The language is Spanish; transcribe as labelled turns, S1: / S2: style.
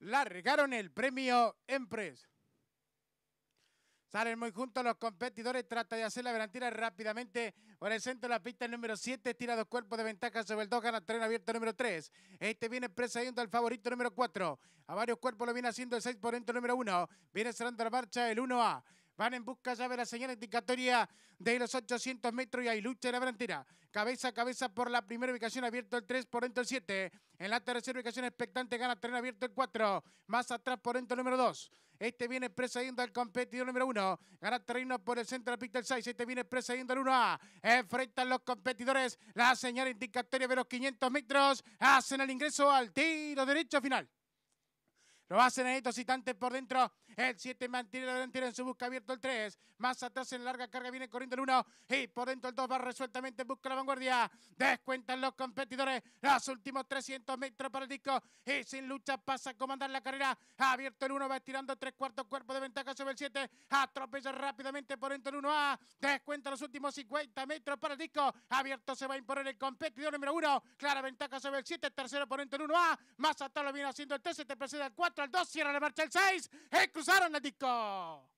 S1: largaron el premio Empress. Salen muy juntos los competidores, trata de hacer la garantía rápidamente por el centro de la pista el número 7, tira dos cuerpos de ventaja sobre el 2, gana tren abierto número 3. Este viene precediendo al favorito número 4. A varios cuerpos lo viene haciendo el 6 por dentro número 1. Viene cerrando la marcha el 1A. Van en busca ya de la señal indicatoria de los 800 metros y hay lucha en la delantera. Cabeza a cabeza por la primera ubicación abierto el 3, por dentro el 7. En la tercera ubicación expectante gana terreno abierto el 4. Más atrás por dentro el número 2. Este viene precediendo al competidor número 1. Gana terreno por el centro de la pista el 6. Este viene precediendo al 1A. Enfrentan los competidores. La señal indicatoria de los 500 metros. Hacen el ingreso al tiro derecho final. Lo hace Neto Citante por dentro. El 7 mantiene la delantera en su busca abierto el 3. Más atrás en larga carga viene corriendo el 1. Y por dentro el 2 va resueltamente en busca la vanguardia. Descuentan los competidores. Los últimos 300 metros para el disco. Y sin lucha pasa a comandar la carrera. Abierto el 1 va estirando tres cuartos cuerpos. de 7. Atropella rápidamente por dentro el 1A. Descuenta los últimos 50 metros para el disco. Abierto se va a imponer el competidor número 1. Clara ventaja sobre el 7. Tercero por dentro en 1A. Más atrás lo viene haciendo el 13. Te precede al 4, al 2. Cierra la marcha el 6. cruzaron el disco.